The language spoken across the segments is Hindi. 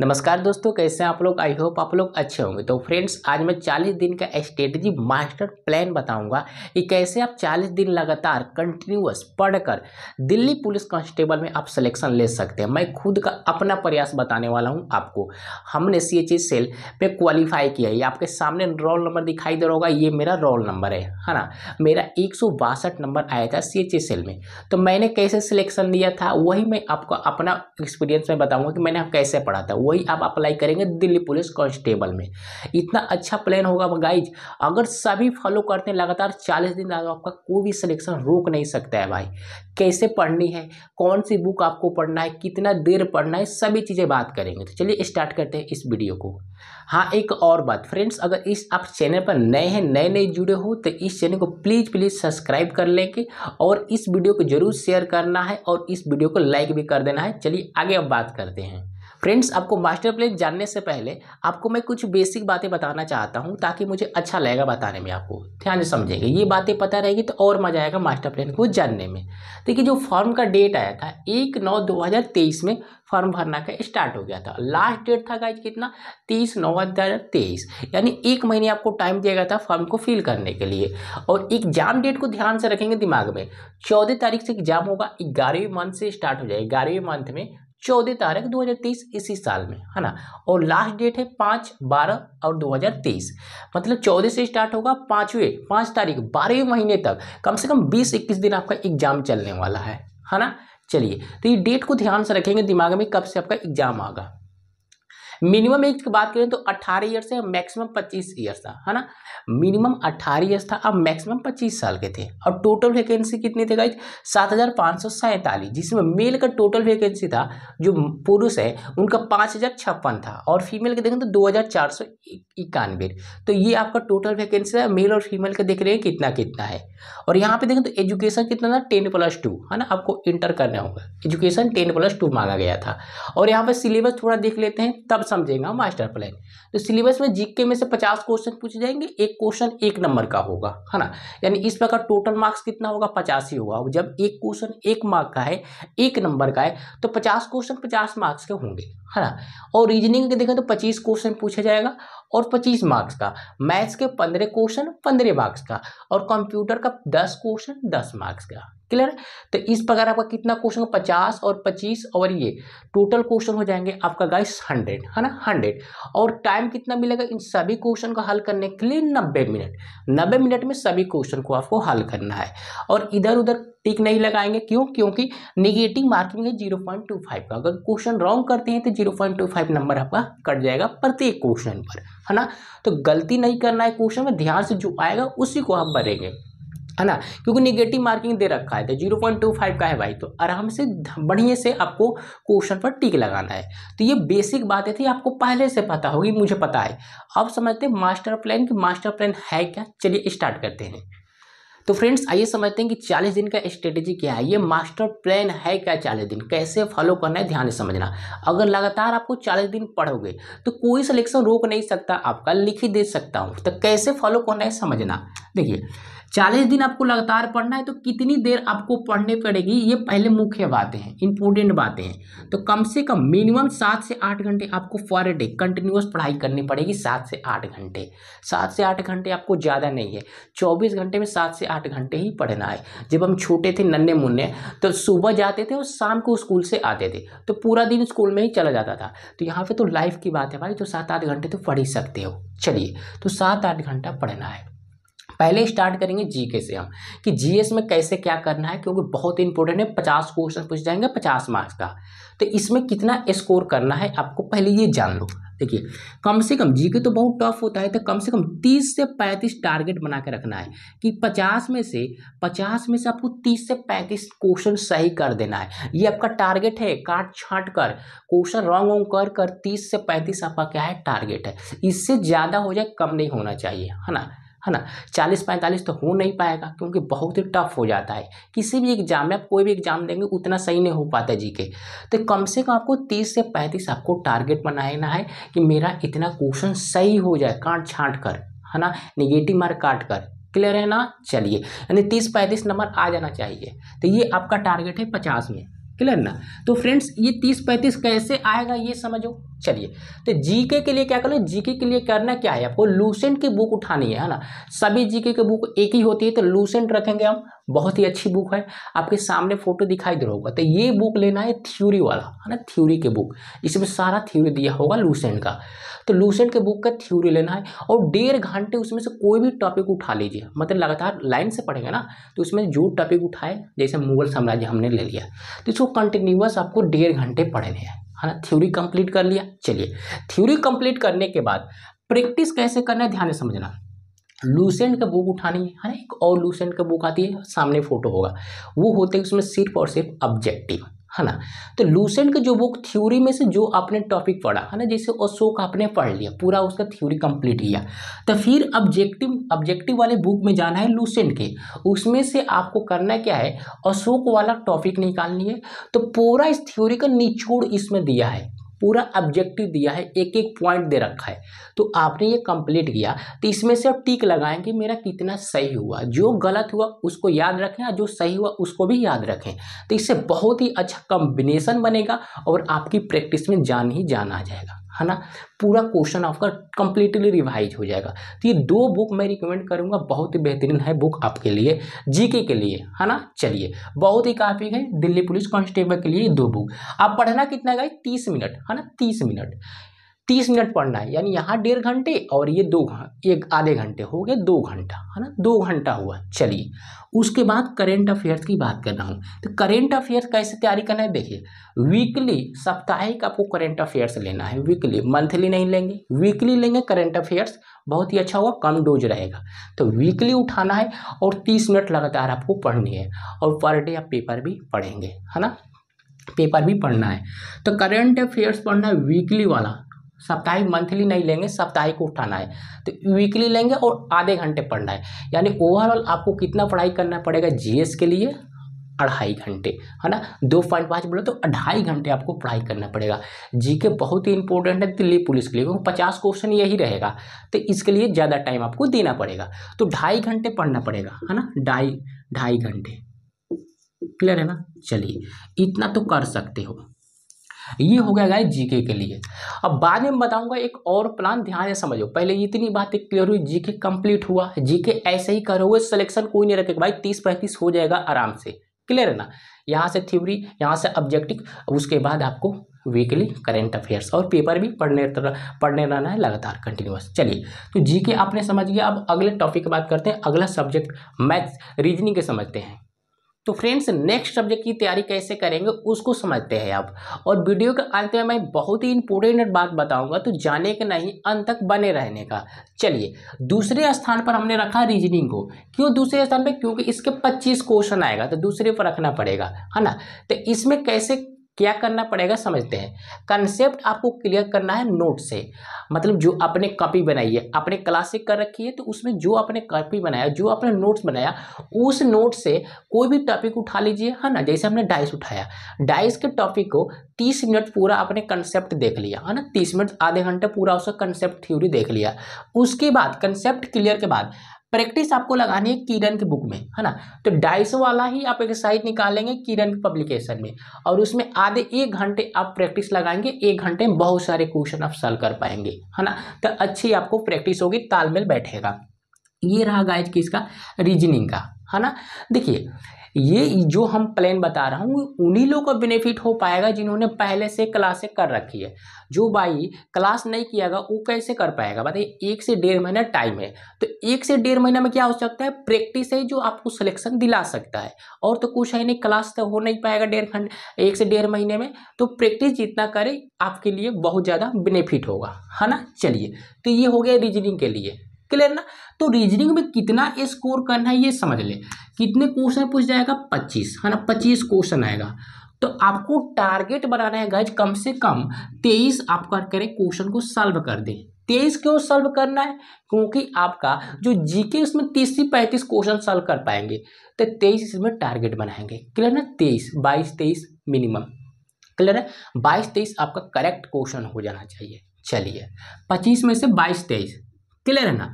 नमस्कार दोस्तों कैसे हैं आप लोग आई होप आप लोग अच्छे होंगे तो फ्रेंड्स आज मैं 40 दिन का स्ट्रेटजी मास्टर प्लान बताऊंगा कि कैसे आप 40 दिन लगातार कंटिन्यूस पढ़कर दिल्ली पुलिस कांस्टेबल में आप सिलेक्शन ले सकते हैं मैं खुद का अपना प्रयास बताने वाला हूं आपको हमने सी एच सेल पे क्वालिफाई किया है आपके सामने रोल नंबर दिखाई दे रहा होगा ये मेरा रोल नंबर है है ना मेरा एक नंबर आया था सी सेल में तो मैंने कैसे सिलेक्शन लिया था वही मैं आपको अपना एक्सपीरियंस में बताऊँगा कि मैंने कैसे पढ़ा था वही आप अप्लाई करेंगे दिल्ली पुलिस कांस्टेबल में इतना अच्छा प्लान होगा गाइज अगर सभी फॉलो करते हैं लगातार चालीस दिन आपका कोई भी सिलेक्शन रोक नहीं सकता है भाई कैसे पढ़नी है कौन सी बुक आपको पढ़ना है कितना देर पढ़ना है सभी चीज़ें बात करेंगे तो चलिए स्टार्ट करते हैं इस वीडियो को हाँ एक और बात फ्रेंड्स अगर इस आप चैनल पर नए हैं नए नए जुड़े हो तो इस चैनल को प्लीज़ प्लीज़ सब्सक्राइब कर लेंगे और इस वीडियो को जरूर शेयर करना है और इस वीडियो को लाइक भी कर देना है चलिए आगे अब बात करते हैं फ्रेंड्स आपको मास्टर प्लान जानने से पहले आपको मैं कुछ बेसिक बातें बताना चाहता हूँ ताकि मुझे अच्छा लगेगा बताने में आपको ध्यान से समझेंगे ये बातें पता रहेगी तो और मजा आएगा मास्टर प्लान को जानने में देखिए जो फॉर्म का डेट आया था एक नौ दो हज़ार तेईस में फॉर्म भरना का स्टार्ट हो गया था लास्ट डेट था गाइज कितना तीस नौ हज़ार तेईस यानी एक महीने आपको टाइम दिया गया था फॉर्म को फिल करने के लिए और एग्जाम डेट को ध्यान से रखेंगे दिमाग में चौदह तारीख से एग्जाम होगा ग्यारहवीं मंथ से स्टार्ट हो जाएगा ग्यारहवीं मंथ में चौदह तारीख 2023 इसी साल में है ना और लास्ट डेट है पाँच बारह और 2023 मतलब चौदह से स्टार्ट होगा पाँचवें पाँच तारीख बारहवें महीने तक कम से कम बीस इक्कीस दिन आपका एग्जाम चलने वाला है है ना चलिए तो ये डेट को ध्यान से रखेंगे दिमाग में कब से आपका एग्जाम आगा मिनिमम एज की बात करें तो 18 ईयर्स है मैक्सिमम 25 ईयर्स था है ना मिनिमम 18 ईयर्स था अब मैक्सिमम 25 साल के थे और टोटल वैकेंसी कितनी थी गाइज सात हज़ार पाँच सौ सैंतालीस जिसमें मेल का टोटल वैकेंसी था जो पुरुष है उनका पाँच हज़ार छप्पन था और फीमेल के देखें तो दो हज़ार चार सौ इक्यानवे तो ये आपका टोटल वैकेंसी है मेल और फीमेल का देख रहे हैं कितना कितना है और यहाँ पे देखें तो एजुकेशन कितना था टेन प्लस टू है ना आपको इंटर करना होगा एजुकेशन टेन प्लस टू मांगा गया था और यहाँ पर सिलेबस थोड़ा देख लेते हैं तब समझेगा मास्टर प्लान तो सिलेबस में जीके में से पचास क्वेश्चन पूछे जाएंगे एक क्वेश्चन एक नंबर का होगा है ना यानी इस प्रकार टोटल मार्क्स कितना होगा पचास ही होगा जब एक क्वेश्चन एक मार्क का है एक नंबर का है तो पचास क्वेश्चन पचास मार्क्स के होंगे है ना और रीजनिंग के देखें तो पच्चीस क्वेश्चन पूछा जाएगा और पच्चीस मार्क्स का मैथ्स के पंद्रह क्वेश्चन पंद्रह मार्क्स का और कंप्यूटर का दस क्वेश्चन दस मार्क्स का क्लियर तो इस प्रकार आपका कितना क्वेश्चन पचास और पच्चीस और ये टोटल क्वेश्चन हो जाएंगे आपका गाइस हंड्रेड है ना हंड्रेड और टाइम कितना मिलेगा इन सभी क्वेश्चन को हल करने के लिए नब्बे मिनट नब्बे मिनट में सभी क्वेश्चन को आपको हल करना है और इधर उधर टिक नहीं लगाएंगे क्यों क्योंकि निगेटिव मार्किंग है जीरो पॉइंट टू फाइव का अगर क्वेश्चन रॉन्ग करते हैं तो zero point two five number आपका कट जाएगा प्रत्येक क्वेश्चन पर है ना तो गलती नहीं करना है क्वेश्चन में ध्यान से जो आएगा उसी को आप भरेंगे है ना क्योंकि निगेटिव मार्किंग दे रखा है तो जीरो पॉइंट टू फाइव का है भाई तो आराम से बढ़िया से आपको क्वेश्चन पर टिक लगाना है तो ये बेसिक बातें थी आपको पहले से पता होगी मुझे पता है अब समझते मास्टर प्लान कि मास्टर प्लान है क्या चलिए स्टार्ट करते हैं तो फ्रेंड्स आइए समझते हैं कि चालीस दिन का स्ट्रेटेजी क्या है ये मास्टर प्लान है क्या चालीस दिन कैसे फॉलो करना है ध्यान से समझना अगर लगातार आपको चालीस दिन पढ़ोगे तो कोई सिलेक्शन रोक नहीं सकता आपका लिख ही दे सकता हूँ तो कैसे फॉलो करना है समझना देखिए चालीस दिन आपको लगातार पढ़ना है तो कितनी देर आपको पढ़ने पड़ेगी ये पहले मुख्य बातें हैं इंपॉर्टेंट बातें हैं तो कम से कम मिनिमम सात से आठ घंटे आपको पर डे कंटिन्यूस पढ़ाई करनी पड़ेगी सात से आठ घंटे सात से आठ घंटे आपको ज़्यादा नहीं है चौबीस घंटे में सात से आठ घंटे ही पढ़ना है जब हम छोटे थे नन्हे मुन्ने तो सुबह जाते थे और शाम को स्कूल से आते थे तो पूरा दिन स्कूल में ही चला जाता था तो यहाँ पर तो लाइफ की बात है भाई तो सात आठ घंटे तो पढ़ ही सकते हो चलिए तो सात आठ घंटा पढ़ना है पहले स्टार्ट करेंगे जीके से हम कि जीएस में कैसे क्या करना है क्योंकि बहुत इंपॉर्टेंट है पचास क्वेश्चन पूछ जाएंगे पचास मार्क्स का तो इसमें कितना स्कोर करना है आपको पहले ये जान लो देखिए कम से कम जीके तो बहुत टफ होता है तो कम से कम तीस से पैंतीस टारगेट बना के रखना है कि पचास में से पचास में से आपको तीस से पैंतीस क्वेश्चन सही कर देना है ये आपका टारगेट है काट छाट कर क्वेश्चन रॉन्ग वॉन्ग कर कर तीस से पैंतीस आपका क्या है टारगेट है इससे ज़्यादा हो जाए कम नहीं होना चाहिए है ना है ना चालीस पैंतालीस तो हो नहीं पाएगा क्योंकि बहुत ही टफ हो जाता है किसी भी एग्जाम में आप कोई भी एग्जाम देंगे उतना सही नहीं हो पाता जी के तो कम से कम आपको तीस से पैंतीस आपको टारगेट बनाना है कि मेरा इतना क्वेश्चन सही हो जाए काट छाँट कर है ना निगेटिव मार्क काट कर क्लियर है ना चलिए यानी तीस पैंतीस नंबर आ जाना चाहिए तो ये आपका टारगेट है पचास में क्लियर ना तो फ्रेंड्स ये तीस पैंतीस कैसे आएगा ये समझो चलिए तो जीके के लिए क्या करो जीके के लिए करना क्या है आपको लूसेंट की बुक उठानी है ना सभी जीके की बुक एक ही होती है तो लूसेंट रखेंगे हम बहुत ही अच्छी बुक है आपके सामने फोटो दिखाई दे रहा होगा तो ये बुक लेना है थ्योरी वाला है ना थ्योरी के बुक इसमें सारा थ्योरी दिया होगा लूसेंट का तो लूसेंट के बुक का थ्योरी लेना है और डेढ़ घंटे उसमें से कोई भी टॉपिक उठा लीजिए मतलब लगातार लाइन से पढ़ेंगे ना तो उसमें जो टॉपिक उठाए जैसे मुगल साम्राज्य हमने ले लिया तो इसको कंटिन्यूस आपको डेढ़ घंटे पढ़ने हैं है ना थ्योरी कंप्लीट कर लिया चलिए थ्योरी कंप्लीट करने के बाद प्रैक्टिस कैसे करना है ध्यान से समझना लूसेंट का बुक उठानी है ना एक और लूसेंट का बुक आती है सामने फोटो होगा वो होते हैं उसमें सिर्फ और सिर्फ ऑब्जेक्टिव है ना तो लूसेंट का जो बुक थ्योरी में से जो आपने टॉपिक पढ़ा है ना जैसे अशोक आपने पढ़ लिया पूरा उसका थ्योरी कंप्लीट किया तो फिर ऑब्जेक्टिव ऑब्जेक्टिव वाले बुक में जाना है लूसेंट के उसमें से आपको करना क्या है अशोक वाला टॉपिक निकालनी है तो पूरा इस थ्योरी का निचोड़ इसमें दिया है पूरा ऑब्जेक्टिव दिया है एक एक पॉइंट दे रखा है तो आपने ये कंप्लीट किया तो इसमें से आप टिक लगाएंगे मेरा कितना सही हुआ जो गलत हुआ उसको याद रखें और जो सही हुआ उसको भी याद रखें तो इससे बहुत ही अच्छा कॉम्बिनेशन बनेगा और आपकी प्रैक्टिस में जान ही जान आ जाएगा है ना पूरा क्वेश्चन आपका कंप्लीटली रिवाइज हो जाएगा तो ये दो बुक मैं रिकमेंड करूँगा बहुत ही बेहतरीन है बुक आपके लिए जीके के लिए है ना चलिए बहुत ही काफ़ी है दिल्ली पुलिस कांस्टेबल के लिए दो बुक आप पढ़ना कितना गए तीस मिनट है ना तीस मिनट तीस मिनट पढ़ना है यानी यहाँ डेढ़ घंटे और ये दो एक आधे घंटे हो गए दो घंटा है ना दो घंटा हुआ चलिए उसके बाद करेंट अफेयर्स की बात कर रहा हूँ तो करेंट अफेयर्स कैसे तैयारी करना है देखिए वीकली साप्ताहिक आपको करेंट अफेयर्स लेना है वीकली मंथली नहीं लेंगे वीकली लेंगे करेंट अफेयर्स बहुत ही अच्छा होगा कम डोज रहेगा तो वीकली उठाना है और तीस मिनट लगातार आपको पढ़नी है और पर डे आप पेपर भी पढ़ेंगे है ना पेपर भी पढ़ना है तो करंट अफेयर्स पढ़ना है वीकली वाला साप्ताहिक मंथली नहीं लेंगे साप्ताहिक उठाना है तो वीकली लेंगे और आधे घंटे पढ़ना है यानी ओवरऑल आपको कितना पढ़ाई करना पड़ेगा जीएस के लिए अढ़ाई घंटे है ना दो पॉइंट पाँच बोले तो अढ़ाई घंटे आपको पढ़ाई करना पड़ेगा जी के बहुत ही इंपॉर्टेंट है दिल्ली पुलिस के लिए क्योंकि पचास क्वेश्चन यही रहेगा तो इसके लिए ज़्यादा टाइम आपको देना पड़ेगा तो ढाई घंटे पढ़ना पड़ेगा है ना ढाई ढाई घंटे क्लियर है ना चलिए इतना तो कर सकते हो ये हो गया गाइस जीके के लिए अब बाद में बताऊंगा एक और प्लान ध्यान से समझो पहले इतनी बातें क्लियर हुई जीके कंप्लीट हुआ जीके ऐसे ही करोगे सिलेक्शन कोई नहीं रखेगा भाई तीस पैंतीस हो जाएगा आराम से क्लियर है ना यहाँ से थ्योरी यहाँ से ऑब्जेक्टिव उसके बाद आपको वीकली करेंट अफेयर्स और पेपर भी पढ़ने पढ़ने रहना है लगातार कंटिन्यूस चलिए तो जीके आपने समझ गया अब अगले टॉपिक की बात करते हैं अगला सब्जेक्ट मैथ्स रीजनिंग के समझते हैं तो फ्रेंड्स नेक्स्ट सब्जेक्ट की तैयारी कैसे करेंगे उसको समझते हैं आप और वीडियो के अंत में मैं बहुत ही इंपॉर्टेंट बात बताऊंगा तो जाने के नहीं अंत तक बने रहने का चलिए दूसरे स्थान पर हमने रखा रीजनिंग को क्यों दूसरे स्थान पर क्योंकि इसके पच्चीस क्वेश्चन आएगा तो दूसरे पर रखना पड़ेगा है ना तो इसमें कैसे क्या करना पड़ेगा समझते हैं कंसेप्ट आपको क्लियर करना है नोट से मतलब जो आपने कॉपी बनाई है आपने क्लासिक कर रखी है तो उसमें जो आपने कॉपी बनाया जो आपने नोट्स बनाया उस नोट से कोई भी टॉपिक उठा लीजिए है हाँ ना जैसे हमने डाइस उठाया डाइस के टॉपिक को तीस मिनट पूरा आपने कंसेप्ट देख लिया है हाँ ना तीस मिनट आधे घंटे पूरा उसका कंसेप्ट थ्योरी देख लिया उसके बाद कंसेप्ट क्लियर के बाद प्रैक्टिस आपको लगानी है किरण के बुक में है ना तो ढाई सौ वाला ही आप एक्सरसाइज निकालेंगे किरण पब्लिकेशन में और उसमें आधे एक घंटे आप प्रैक्टिस लगाएंगे एक घंटे में बहुत सारे क्वेश्चन आप सॉल्व कर पाएंगे है ना तो अच्छी आपको प्रैक्टिस होगी तालमेल बैठेगा ये रहा गाइज किसका रीजनिंग का है ना देखिए ये जो हम प्लान बता रहा हूँ उन्हीं लोगों का बेनिफिट हो पाएगा जिन्होंने पहले से क्लासें कर रखी है जो भाई क्लास नहीं गया वो कैसे कर पाएगा बताइए एक से डेढ़ महीना टाइम है तो एक से डेढ़ महीना में क्या हो सकता है प्रैक्टिस है जो आपको सिलेक्शन दिला सकता है और तो कुछ है नहीं क्लास तो हो नहीं पाएगा डेढ़ घंटे एक से डेढ़ महीने में तो प्रैक्टिस जितना करे आपके लिए बहुत ज़्यादा बेनिफिट होगा है ना चलिए तो ये हो गया रीजनिंग के लिए क्लियर ना तो रीजनिंग में कितना स्कोर करना है ये समझ ले कितने क्वेश्चन पूछ जाएगा पच्चीस है ना पच्चीस क्वेश्चन आएगा तो आपको टारगेट बनाना है गज कम से कम तेईस आप कर करें क्वेश्चन को सॉल्व कर दें तेईस क्यों सॉल्व करना है क्योंकि आपका जो जीके उसमें तीस से पैंतीस क्वेश्चन सॉल्व कर पाएंगे तो तेईस इसमें टारगेट बनाएंगे क्लियर ना तेईस बाईस तेईस मिनिमम क्लियर है बाईस तेईस आपका करेक्ट क्वेश्चन हो जाना चाहिए चलिए पच्चीस में से बाईस तेईस क्लियर है ना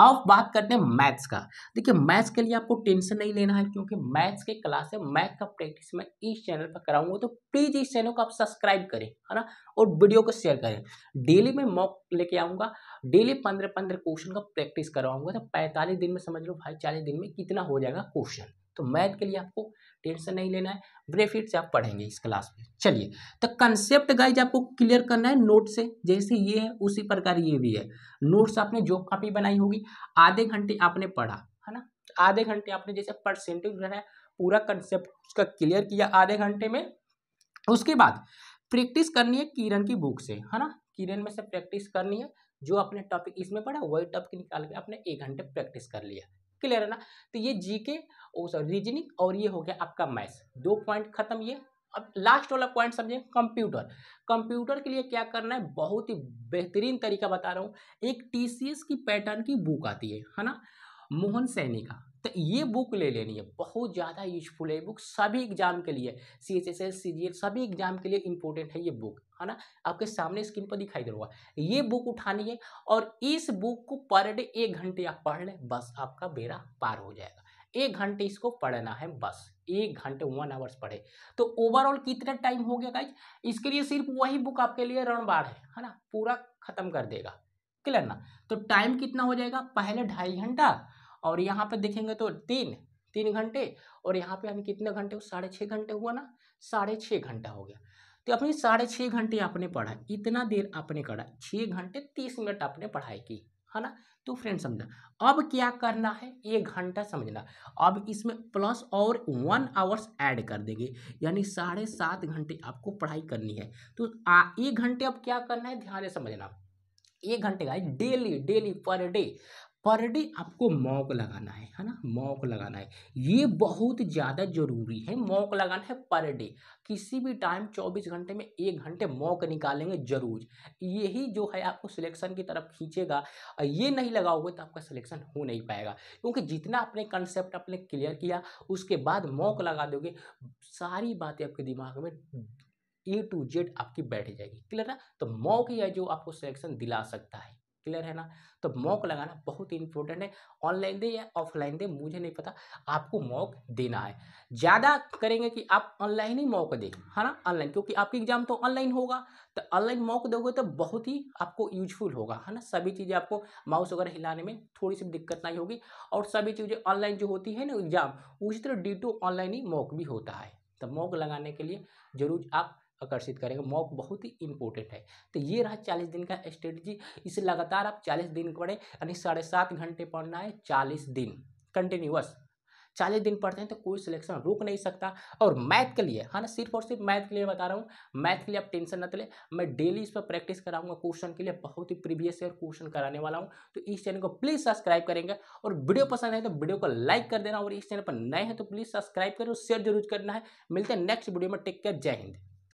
अब बात करते हैं मैथ्स का देखिए मैथ्स के लिए आपको टेंशन नहीं लेना है क्योंकि मैथ्स के क्लास है मैथ का प्रैक्टिस मैं इस चैनल पर कराऊंगा तो प्लीज़ इस चैनल को आप सब्सक्राइब करें है ना और वीडियो को शेयर करें डेली में मॉक लेके आऊँगा डेली पंद्रह पंद्रह क्वेश्चन का प्रैक्टिस करवाऊंगा तो पैंतालीस दिन में समझ लो भाई चालीस दिन में कितना हो जाएगा क्वेश्चन तो मैथ के लिए आपको टेंशन नहीं लेना है ब्रेफिट से आप पढ़ेंगे इस क्लास में चलिए तो कंसेप्ट गाइज आपको क्लियर करना है नोट से जैसे ये है उसी प्रकार ये भी है नोट्स आपने जो कॉपी बनाई होगी आधे घंटे आपने पढ़ा है ना आधे घंटे आपने जैसे परसेंटेज बनाया पूरा कंसेप्ट उसका क्लियर किया आधे घंटे में उसके बाद प्रैक्टिस करनी है किरण की बुक से है ना किरण में से प्रैक्टिस करनी है जो आपने टॉपिक इसमें पढ़ा वही टॉपिक निकाल के आपने एक घंटे प्रैक्टिस कर लिया क्लियर है ना तो ये जी के रीजनिंग और ये हो गया आपका मैथ्स दो पॉइंट खत्म ये अब लास्ट वाला पॉइंट समझें कंप्यूटर कंप्यूटर के लिए क्या करना है बहुत ही बेहतरीन तरीका बता रहा हूँ एक टीसीएस की पैटर्न की बुक आती है है ना मोहन सैनी का तो ये बुक ले लेनी है बहुत ज़्यादा यूजफुल है बुक सभी एग्जाम के लिए C H S S C G L सभी एग्जाम के लिए इंपॉर्टेंट है ये बुक है ना आपके सामने स्क्रीन पर दिखाई दे रहा है ये बुक उठानी है और इस बुक को पर डे एक घंटे आप पढ़ लें बस आपका बेरा पार हो जाएगा एक घंटे इसको पढ़ना है बस एक घंटे वन आवर्स पढ़े तो ओवरऑल कितना टाइम हो गया गाइज इसके लिए सिर्फ वही बुक आपके लिए रणबाड़ है है ना पूरा खत्म कर देगा क्लियर ना तो टाइम कितना हो जाएगा पहले ढाई घंटा और यहाँ पर देखेंगे तो तीन तीन घंटे और यहाँ पे हमें कितने घंटे साढ़े छः घंटे हुआ ना साढ़े छः घंटा हो गया तो अपने साढ़े छः घंटे आपने पढ़ा इतना देर आपने करा छः घंटे तीस मिनट आपने पढ़ाई की है ना तो फ्रेंड समझना अब क्या करना है एक घंटा समझना अब इसमें प्लस और वन आवर्स ऐड कर देंगे यानी साढ़े सात घंटे आपको पढ़ाई करनी है तो आ, ये घंटे अब क्या करना है ध्यान से समझना एक घंटे का daily daily per day per day आपको मॉक लगाना है है ना मॉक लगाना है ये बहुत ज़्यादा ज़रूरी है मॉक लगाना है पर डे किसी भी टाइम 24 घंटे में एक घंटे मॉक निकालेंगे जरूर यही जो है आपको सिलेक्शन की तरफ खींचेगा ये नहीं लगाओगे तो आपका सिलेक्शन हो नहीं पाएगा क्योंकि जितना आपने कंसेप्ट आपने क्लियर किया उसके बाद मॉक लगा दोगे सारी बातें आपके दिमाग में ए टू जेड आपकी बैठ जाएगी क्लियर ना तो मॉक या जो आपको सिलेक्शन दिला सकता है क्लियर है ना तो मॉक लगाना बहुत ही इंपॉर्टेंट है ऑनलाइन दे या ऑफलाइन दे मुझे नहीं पता आपको मॉक देना है ज़्यादा करेंगे कि आप ऑनलाइन ही मॉक दें है ना ऑनलाइन क्योंकि आपकी एग्जाम तो ऑनलाइन होगा तो ऑनलाइन मॉक दोगे तो बहुत ही आपको यूजफुल होगा है ना सभी चीज़ें आपको माउस वगैरह हिलाने में थोड़ी सी दिक्कत नहीं होगी और सभी चीज़ें ऑनलाइन जो होती है ना एग्जाम उसी तरह डी टू ऑनलाइन ही मॉक भी होता है तो मॉक लगाने के लिए जरूर आप आकर्षित करेंगे मॉक बहुत ही इंपॉर्टेंट है तो ये रहा चालीस दिन का स्ट्रेटजी इसे लगातार आप चालीस दिन पढ़ें यानी साढ़े सात घंटे पढ़ना है चालीस दिन कंटिन्यूस चालीस दिन पढ़ते हैं तो कोई सिलेक्शन रोक नहीं सकता और मैथ के लिए है हाँ ना सिर्फ और सिर्फ मैथ के लिए बता रहा हूँ मैथ के लिए आप टेंशन ना ले मैं डेली इस पर प्रैक्टिस कराऊंगा क्वेश्चन के लिए बहुत ही प्रीवियस ईयर क्वेश्चन कराने वाला हूँ तो इस चैनल को प्लीज़ सब्सक्राइब करेंगे और वीडियो पसंद है तो वीडियो को लाइक कर देना और इस चैनल पर नए हैं तो प्लीज़ सब्सक्राइब करें और शेयर जरूर करना है मिलते हैं नेक्स्ट वीडियो में टेक केयर जय हिंद